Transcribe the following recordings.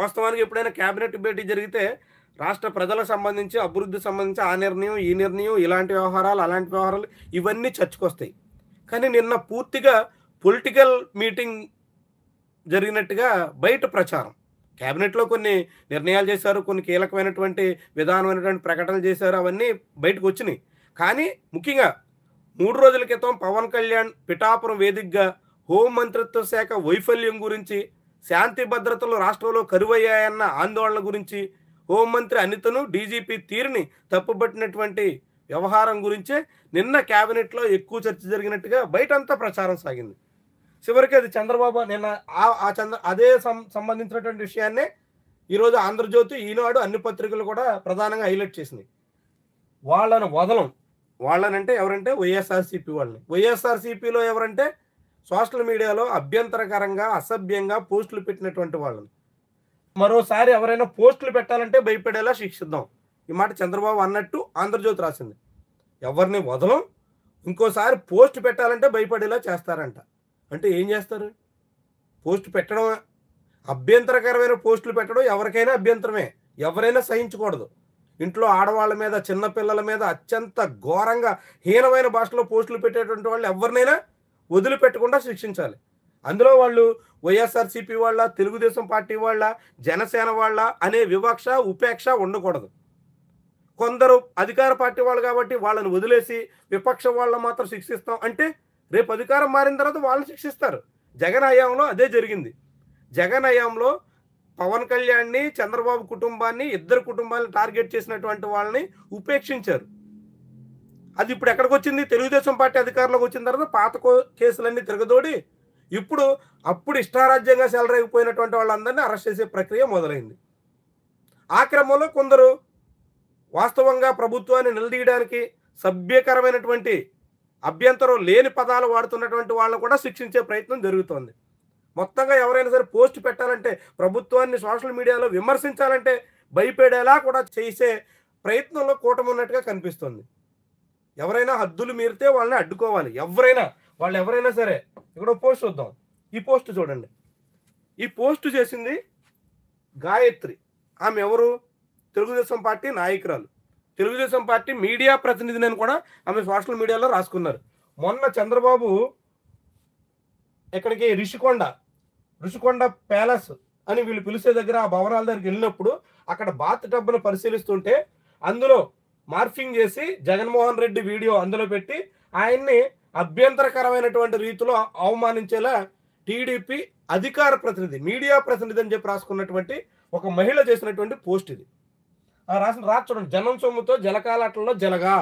వాస్తవానికి ఎప్పుడైనా క్యాబినెట్ భేటీ జరిగితే రాష్ట్ర ప్రజలకు సంబంధించి అభివృద్ధి సంబంధించి ఆ నిర్ణయం ఈ నిర్ణయం ఇలాంటి వ్యవహారాలు అలాంటి వ్యవహారాలు ఇవన్నీ చర్చకొస్తాయి కానీ నిన్న పూర్తిగా పొలిటికల్ మీటింగ్ జరిగినట్టుగా బయట ప్రచారం కేబినెట్లో కొన్ని నిర్ణయాలు చేశారు కొన్ని కీలకమైనటువంటి విధానమైనటువంటి ప్రకటనలు చేశారు అవన్నీ బయటకు వచ్చినాయి కానీ ముఖ్యంగా మూడు రోజుల క్రితం పవన్ కళ్యాణ్ పిఠాపురం వేదికగా హోం మంత్రిత్వ శాఖ వైఫల్యం గురించి శాంతి భద్రతలు రాష్ట్రంలో కరువయ్యాయన్న ఆందోళన గురించి హోంమంత్రి అనితను డీజీపీ తీరుని తప్పుబట్టినటువంటి వ్యవహారం గురించే నిన్న క్యాబినెట్లో ఎక్కువ చర్చ జరిగినట్టుగా బయటంతా ప్రచారం సాగింది చివరికి అది చంద్రబాబు నిన్న ఆ చంద్ర అదే సంబంధించినటువంటి విషయాన్నే ఈరోజు ఆంధ్రజ్యోతి ఈనాడు అన్ని పత్రికలు కూడా ప్రధానంగా హైలైట్ చేసింది వాళ్ళను వదలం వాళ్ళనంటే ఎవరంటే వైఎస్ఆర్సీపీ వాళ్ళని వైఎస్ఆర్సీపీలో ఎవరంటే సోషల్ మీడియాలో అభ్యంతరకరంగా అసభ్యంగా పోస్టులు పెట్టినటువంటి వాళ్ళని మరోసారి ఎవరైనా పోస్టులు పెట్టాలంటే భయపడేలా శిక్షిద్దాం ఈ మాట చంద్రబాబు అన్నట్టు ఆంధ్రజ్యోతి రాసింది ఎవరిని వదలం ఇంకోసారి పోస్ట్ పెట్టాలంటే భయపడేలా చేస్తారంట అంటే ఏం చేస్తారు పోస్ట్ పెట్టడం అభ్యంతరకరమైన పోస్టులు పెట్టడం ఎవరికైనా అభ్యంతరమే ఎవరైనా సహించకూడదు ఇంట్లో ఆడవాళ్ళ మీద చిన్నపిల్లల మీద అత్యంత ఘోరంగా హీనమైన భాషలో పోస్టులు పెట్టేటువంటి వాళ్ళు ఎవరినైనా వదిలిపెట్టకుండా శిక్షించాలి అందులో వాళ్ళు వైఎస్ఆర్సీపీ వాళ్ళ తెలుగుదేశం పార్టీ వాళ్ళ జనసేన వాళ్ళ అనే వివక్ష ఉపేక్ష ఉండకూడదు కొందరు అధికార పార్టీ వాళ్ళు కాబట్టి వాళ్ళని వదిలేసి విపక్ష వాళ్ళని మాత్రం శిక్షిస్తాం అంటే రేపు అధికారం మారిన తర్వాత వాళ్ళని శిక్షిస్తారు జగన్ హయాంలో అదే జరిగింది జగన్ హయాంలో పవన్ కళ్యాణ్ని చంద్రబాబు కుటుంబాన్ని ఇద్దరు కుటుంబాలను టార్గెట్ చేసినటువంటి వాళ్ళని ఉపేక్షించారు అది ఇప్పుడు ఎక్కడికి వచ్చింది తెలుగుదేశం పార్టీ అధికారంలోకి వచ్చిన తర్వాత పాత కేసులన్నీ తిరగదోడి ఇప్పుడు అప్పుడు ఇష్టారాజ్యంగా సెలరైపోయినటువంటి వాళ్ళందరినీ అరెస్ట్ చేసే ప్రక్రియ మొదలైంది ఆ క్రమంలో కొందరు వాస్తవంగా ప్రభుత్వాన్ని నిలదీయడానికి సభ్యకరమైనటువంటి అభ్యంతరం లేని పదాలు వాడుతున్నటువంటి వాళ్ళని కూడా శిక్షించే ప్రయత్నం జరుగుతోంది మొత్తంగా ఎవరైనా సరే పోస్ట్ పెట్టాలంటే ప్రభుత్వాన్ని సోషల్ మీడియాలో విమర్శించాలంటే భయపడేలా కూడా చేసే ప్రయత్నంలో కూటమి ఉన్నట్టుగా కనిపిస్తుంది ఎవరైనా హద్దులు మీరితే వాళ్ళని అడ్డుకోవాలి ఎవరైనా వాళ్ళు ఎవరైనా సరే ఇక్కడ పోస్ట్ చూద్దాం ఈ పోస్ట్ చూడండి ఈ పోస్ట్ చేసింది గాయత్రి ఆమె ఎవరు తెలుగుదేశం పార్టీ నాయకురాలు తెలుగుదేశం పార్టీ మీడియా ప్రతినిధిని అని కూడా ఆమె సోషల్ మీడియాలో రాసుకున్నారు మొన్న చంద్రబాబు ఎక్కడికి రిషికొండ రుషికొండ ప్యాలెస్ అని వీళ్ళు పిలిచే దగ్గర ఆ భవనాల దగ్గరికి వెళ్ళినప్పుడు అక్కడ బాత్ టబ్బును పరిశీలిస్తుంటే అందులో మార్ఫింగ్ చేసి జగన్మోహన్ రెడ్డి వీడియో అందులో పెట్టి ఆయన్ని అభ్యంతరకరమైనటువంటి రీతిలో అవమానించేలా టీడీపీ అధికార ప్రతినిధి మీడియా ప్రతినిధి అని చెప్పి రాసుకున్నటువంటి ఒక మహిళ చేసినటువంటి పోస్ట్ ఇది ఆ రాసిన రాత చూడండి జనం సొమ్ముతో జలకాలాటంలో జలగా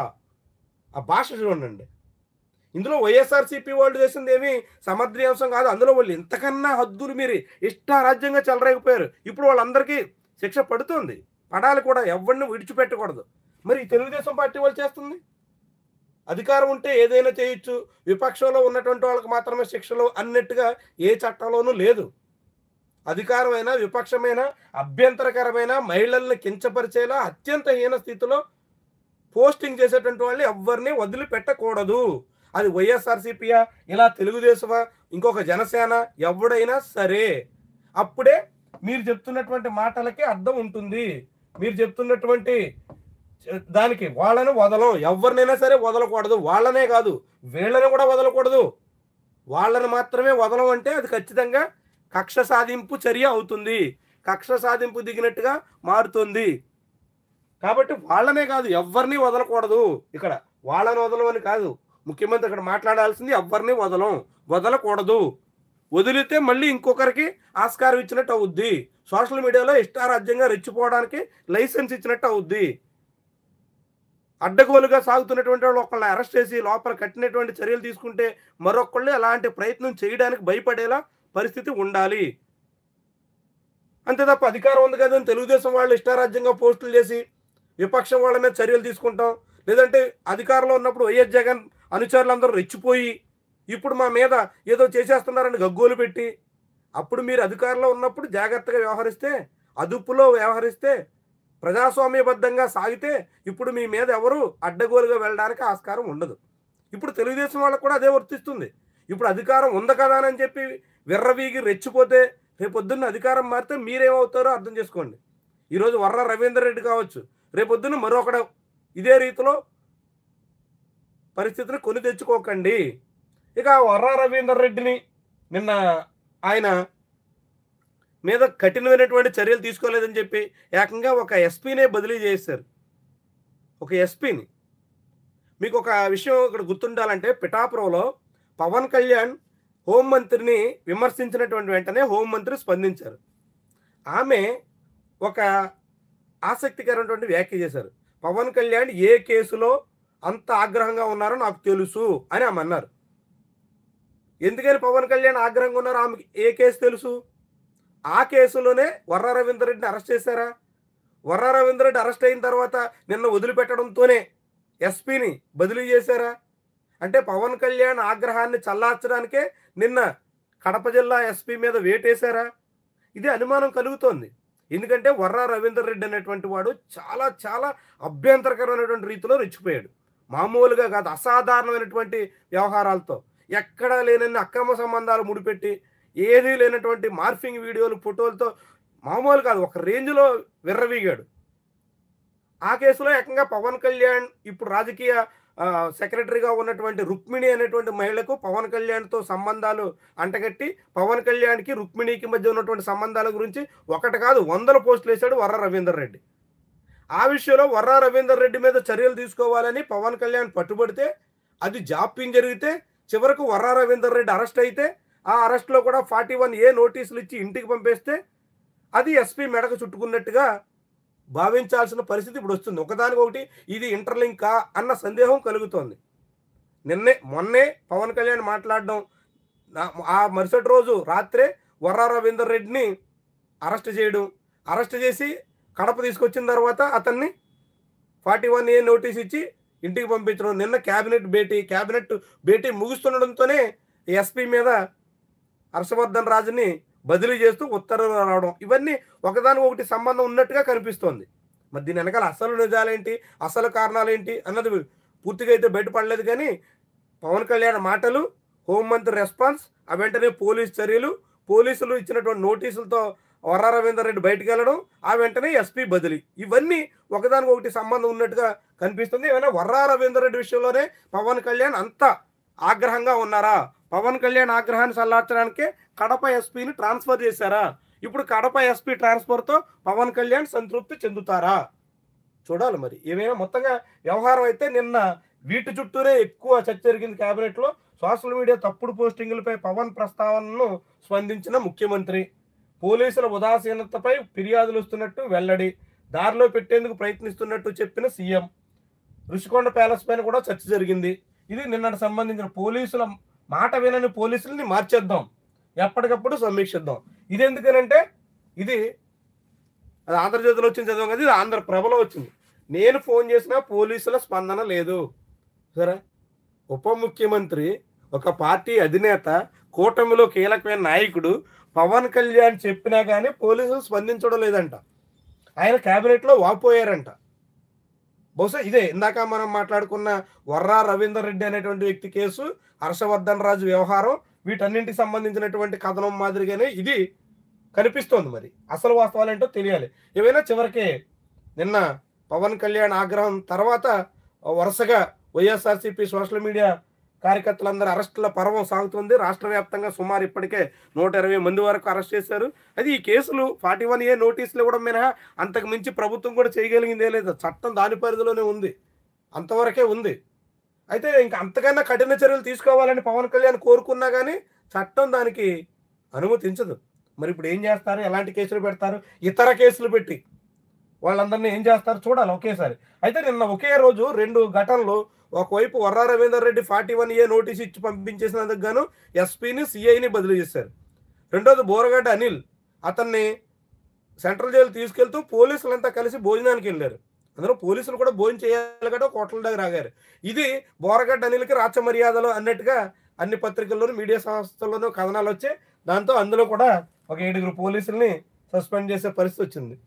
ఆ భాష చూడండి ఇందులో వైఎస్ఆర్సీపీ వాళ్ళు చేసింది ఏమి అంశం కాదు అందులో వాళ్ళు ఇంతకన్నా హద్దులు మీరు ఇష్టారాజ్యంగా చెలరేగిపోయారు ఇప్పుడు వాళ్ళందరికీ శిక్ష పడుతుంది పడాలి కూడా ఎవరిని విడిచిపెట్టకూడదు మరి తెలుగుదేశం పార్టీ వాళ్ళు చేస్తుంది అధికారం ఉంటే ఏదైనా చేయొచ్చు విపక్షంలో ఉన్నటువంటి వాళ్ళకి మాత్రమే శిక్షలు అన్నట్టుగా ఏ చట్టంలోనూ లేదు అధికారమైన విపక్షమైన అభ్యంతరకరమైన మహిళల్ని కించపరిచేలా అత్యంత హీన స్థితిలో పోస్టింగ్ చేసేటువంటి వాళ్ళు ఎవరిని వదిలిపెట్టకూడదు అది వైఎస్ఆర్సీపీయా ఇలా తెలుగుదేశమా ఇంకొక జనసేన ఎవడైనా సరే అప్పుడే మీరు చెప్తున్నటువంటి మాటలకి అర్థం ఉంటుంది మీరు చెప్తున్నటువంటి దానికి వాళ్ళని వదలం ఎవరినైనా సరే వదలకూడదు వాళ్ళనే కాదు వీళ్ళని కూడా వదలకూడదు వాళ్ళని మాత్రమే వదలం అంటే అది ఖచ్చితంగా కక్ష సాధింపు చర్య అవుతుంది కక్ష సాధింపు దిగినట్టుగా మారుతుంది కాబట్టి వాళ్ళనే కాదు ఎవరిని వదలకూడదు ఇక్కడ వాళ్ళని అని కాదు ముఖ్యమంత్రి ఇక్కడ మాట్లాడాల్సింది ఎవరిని వదలం వదలకూడదు వదిలితే మళ్ళీ ఇంకొకరికి ఆస్కారం ఇచ్చినట్టు అవుద్ది సోషల్ మీడియాలో ఇష్టారాజ్యంగా రెచ్చిపోవడానికి లైసెన్స్ ఇచ్చినట్టు అవుద్ది అడ్డగోలుగా సాగుతున్నటువంటి వాళ్ళు ఒకళ్ళని అరెస్ట్ చేసి లోపల కట్టినటువంటి చర్యలు తీసుకుంటే మరొకళ్ళు అలాంటి ప్రయత్నం చేయడానికి భయపడేలా పరిస్థితి ఉండాలి అంతే తప్ప అధికారం ఉంది కదా తెలుగుదేశం వాళ్ళు ఇష్టారాజ్యంగా పోస్టులు చేసి విపక్షం వాళ్ళ మీద చర్యలు తీసుకుంటాం లేదంటే అధికారంలో ఉన్నప్పుడు వైఎస్ జగన్ అనుచరులందరూ రెచ్చిపోయి ఇప్పుడు మా మీద ఏదో చేసేస్తున్నారని గగ్గోలు పెట్టి అప్పుడు మీరు అధికారంలో ఉన్నప్పుడు జాగ్రత్తగా వ్యవహరిస్తే అదుపులో వ్యవహరిస్తే ప్రజాస్వామ్యబద్ధంగా సాగితే ఇప్పుడు మీ మీద ఎవరు అడ్డగోలుగా వెళ్ళడానికి ఆస్కారం ఉండదు ఇప్పుడు తెలుగుదేశం వాళ్ళకు కూడా అదే వర్తిస్తుంది ఇప్పుడు అధికారం ఉంది కదా అని చెప్పి విర్రవీగి రెచ్చిపోతే రేపొద్దున్న అధికారం మారితే మీరేమవుతారో అర్థం చేసుకోండి ఈరోజు వర్ర రవీందర్ రెడ్డి కావచ్చు రేపొద్దున మరొకడ ఇదే రీతిలో పరిస్థితిని కొని తెచ్చుకోకండి ఇక వర్ర రవీందర్ రెడ్డిని నిన్న ఆయన మీద కఠినమైనటువంటి చర్యలు తీసుకోలేదని చెప్పి ఏకంగా ఒక ఎస్పీనే బదిలీ చేశారు ఒక ఎస్పీని మీకు ఒక విషయం ఇక్కడ గుర్తుండాలంటే పిఠాపురంలో పవన్ కళ్యాణ్ హోంమంత్రిని విమర్శించినటువంటి వెంటనే హోంమంత్రి స్పందించారు ఆమె ఒక ఆసక్తికరమైనటువంటి వ్యాఖ్య చేశారు పవన్ కళ్యాణ్ ఏ కేసులో అంత ఆగ్రహంగా ఉన్నారో నాకు తెలుసు అని ఆమె అన్నారు ఎందుకని పవన్ కళ్యాణ్ ఆగ్రహంగా ఉన్నారో ఆమెకి ఏ కేసు తెలుసు ఆ కేసులోనే వర్ర రవీందర్ రెడ్డిని అరెస్ట్ చేశారా వర్ర రవీందర్ రెడ్డి అరెస్ట్ అయిన తర్వాత నిన్న వదిలిపెట్టడంతోనే ఎస్పీని బదిలీ చేశారా అంటే పవన్ కళ్యాణ్ ఆగ్రహాన్ని చల్లార్చడానికే నిన్న కడప జిల్లా ఎస్పీ మీద వేటేశారా ఇది అనుమానం కలుగుతోంది ఎందుకంటే వర్ర రవీందర్ రెడ్డి అనేటువంటి వాడు చాలా చాలా అభ్యంతరకరమైనటువంటి రీతిలో రెచ్చిపోయాడు మామూలుగా కాదు అసాధారణమైనటువంటి వ్యవహారాలతో ఎక్కడా లేనన్ని అక్రమ సంబంధాలు ముడిపెట్టి ఏదీ లేనటువంటి మార్ఫింగ్ వీడియోలు ఫోటోలతో మామూలు కాదు ఒక రేంజ్లో విర్రవీగాడు ఆ కేసులో ఏకంగా పవన్ కళ్యాణ్ ఇప్పుడు రాజకీయ సెక్రటరీగా ఉన్నటువంటి రుక్మిణి అనేటువంటి మహిళకు పవన్ కళ్యాణ్తో సంబంధాలు అంటగట్టి పవన్ కళ్యాణ్కి రుక్మిణికి మధ్య ఉన్నటువంటి సంబంధాల గురించి ఒకటి కాదు వందల పోస్టులు వేశాడు వర్ర రవీందర్ రెడ్డి ఆ విషయంలో వర్ర రవీందర్ రెడ్డి మీద చర్యలు తీసుకోవాలని పవన్ కళ్యాణ్ పట్టుబడితే అది జాప్యం జరిగితే చివరకు వర్రా రవీందర్ రెడ్డి అరెస్ట్ అయితే ఆ అరెస్ట్లో కూడా ఫార్టీ వన్ ఏ నోటీసులు ఇచ్చి ఇంటికి పంపేస్తే అది ఎస్పీ మెడక చుట్టుకున్నట్టుగా భావించాల్సిన పరిస్థితి ఇప్పుడు వస్తుంది ఒకదానికొకటి ఇది ఇంటర్లింకా అన్న సందేహం కలుగుతోంది నిన్నే మొన్నే పవన్ కళ్యాణ్ మాట్లాడడం ఆ మరుసటి రోజు రాత్రే వర్రా రవీందర్ రెడ్డిని అరెస్ట్ చేయడం అరెస్ట్ చేసి కడప తీసుకొచ్చిన తర్వాత అతన్ని ఫార్టీ వన్ ఏ నోటీస్ ఇచ్చి ఇంటికి పంపించడం నిన్న క్యాబినెట్ భేటీ క్యాబినెట్ భేటీ ముగుస్తుండడంతోనే ఎస్పీ మీద హర్షవర్ధన్ రాజుని బదిలీ చేస్తూ ఉత్తర్వులు రావడం ఇవన్నీ ఒకదాని ఒకటి సంబంధం ఉన్నట్టుగా కనిపిస్తోంది మరి దీని వెనకాల అసలు నిజాలేంటి అసలు కారణాలు ఏంటి అన్నది పూర్తిగా అయితే బయటపడలేదు కానీ పవన్ కళ్యాణ్ మాటలు హోంమంత్రి రెస్పాన్స్ ఆ వెంటనే పోలీస్ చర్యలు పోలీసులు ఇచ్చినటువంటి నోటీసులతో వర్ర రవీందర్ రెడ్డి బయటకు వెళ్ళడం ఆ వెంటనే ఎస్పీ బదిలీ ఇవన్నీ ఒకదానికి ఒకటి సంబంధం ఉన్నట్టుగా కనిపిస్తుంది ఏమైనా వర్ర రవీందర్ రెడ్డి విషయంలోనే పవన్ కళ్యాణ్ అంత ఆగ్రహంగా ఉన్నారా పవన్ కళ్యాణ్ ఆగ్రహాన్ని చల్లార్చడానికి కడప ఎస్పీని ట్రాన్స్ఫర్ చేశారా ఇప్పుడు కడప ఎస్పీ ట్రాన్స్ఫర్తో పవన్ కళ్యాణ్ సంతృప్తి చెందుతారా చూడాలి మరి ఏమైనా మొత్తంగా వ్యవహారం అయితే నిన్న వీటి చుట్టూనే ఎక్కువ చర్చ జరిగింది క్యాబినెట్లో సోషల్ మీడియా తప్పుడు పోస్టింగులపై పవన్ ప్రస్తావనను స్పందించిన ముఖ్యమంత్రి పోలీసుల ఉదాసీనతపై ఫిర్యాదులు వస్తున్నట్టు వెల్లడి దారిలో పెట్టేందుకు ప్రయత్నిస్తున్నట్టు చెప్పిన సీఎం రుషికొండ ప్యాలెస్ పైన కూడా చర్చ జరిగింది ఇది నిన్నటి సంబంధించిన పోలీసుల మాట వినని పోలీసుల్ని మార్చేద్దాం ఎప్పటికప్పుడు సమీక్షిద్దాం ఇది ఎందుకనంటే ఇది అది ఆంధ్రజ్యోతిలో వచ్చింది చదవం కదా ఇది ఆంధ్రప్రభలో వచ్చింది నేను ఫోన్ చేసినా పోలీసుల స్పందన లేదు సరే ఉప ముఖ్యమంత్రి ఒక పార్టీ అధినేత కూటమిలో కీలకమైన నాయకుడు పవన్ కళ్యాణ్ చెప్పినా కానీ పోలీసులు స్పందించడం లేదంట ఆయన క్యాబినెట్లో వాపోయారంట బహుశా ఇదే ఇందాక మనం మాట్లాడుకున్న వర్రా రవీందర్ రెడ్డి అనేటువంటి వ్యక్తి కేసు హర్షవర్ధన్ రాజు వ్యవహారం వీటన్నింటికి సంబంధించినటువంటి కథనం మాదిరిగానే ఇది కనిపిస్తోంది మరి అసలు వాస్తవాలు ఏంటో తెలియాలి ఏవైనా చివరికి నిన్న పవన్ కళ్యాణ్ ఆగ్రహం తర్వాత వరుసగా వైఎస్ఆర్సీపీ సోషల్ మీడియా కార్యకర్తలందరూ అరెస్టుల పర్వం సాగుతుంది రాష్ట్ర వ్యాప్తంగా సుమారు ఇప్పటికే నూట ఇరవై మంది వరకు అరెస్ట్ చేశారు అది ఈ కేసులు ఫార్టీ వన్ ఏ నోటీసులు ఇవ్వడం మినహా అంతకు మించి ప్రభుత్వం కూడా చేయగలిగిందే లేదు చట్టం దాని పరిధిలోనే ఉంది అంతవరకే ఉంది అయితే ఇంకా అంతకన్నా కఠిన చర్యలు తీసుకోవాలని పవన్ కళ్యాణ్ కోరుకున్నా కానీ చట్టం దానికి అనుమతించదు మరి ఇప్పుడు ఏం చేస్తారు ఎలాంటి కేసులు పెడతారు ఇతర కేసులు పెట్టి వాళ్ళందరినీ ఏం చేస్తారు చూడాలి ఒకేసారి అయితే నిన్న ఒకే రోజు రెండు ఘటనలు ఒకవైపు Varra Ravinder Reddy forty one A notice ఇచ్చి పంపించేసినందుకు గాను ఎస్పీని సిఐని బదిలీ చేశారు రెండోది బోరగడ్డ అనిల్ అతన్ని సెంట్రల్ జైలు తీసుకెళ్తూ పోలీసులంతా కలిసి భోజనానికి వెళ్ళారు అందులో పోలీసులు కూడా భోజనం చేయాలి కదా ఒక హోటల్ దగ్గర ఆగారు ఇది బోరగడ్డ అనిల్కి రాచ మర్యాదలు అన్నట్టుగా అన్ని పత్రికల్లోనూ మీడియా సంస్థల్లోనూ కథనాలు వచ్చాయి దాంతో అందులో కూడా ఒక ఏడుగురు పోలీసుల్ని సస్పెండ్ చేసే పరిస్థితి వచ్చింది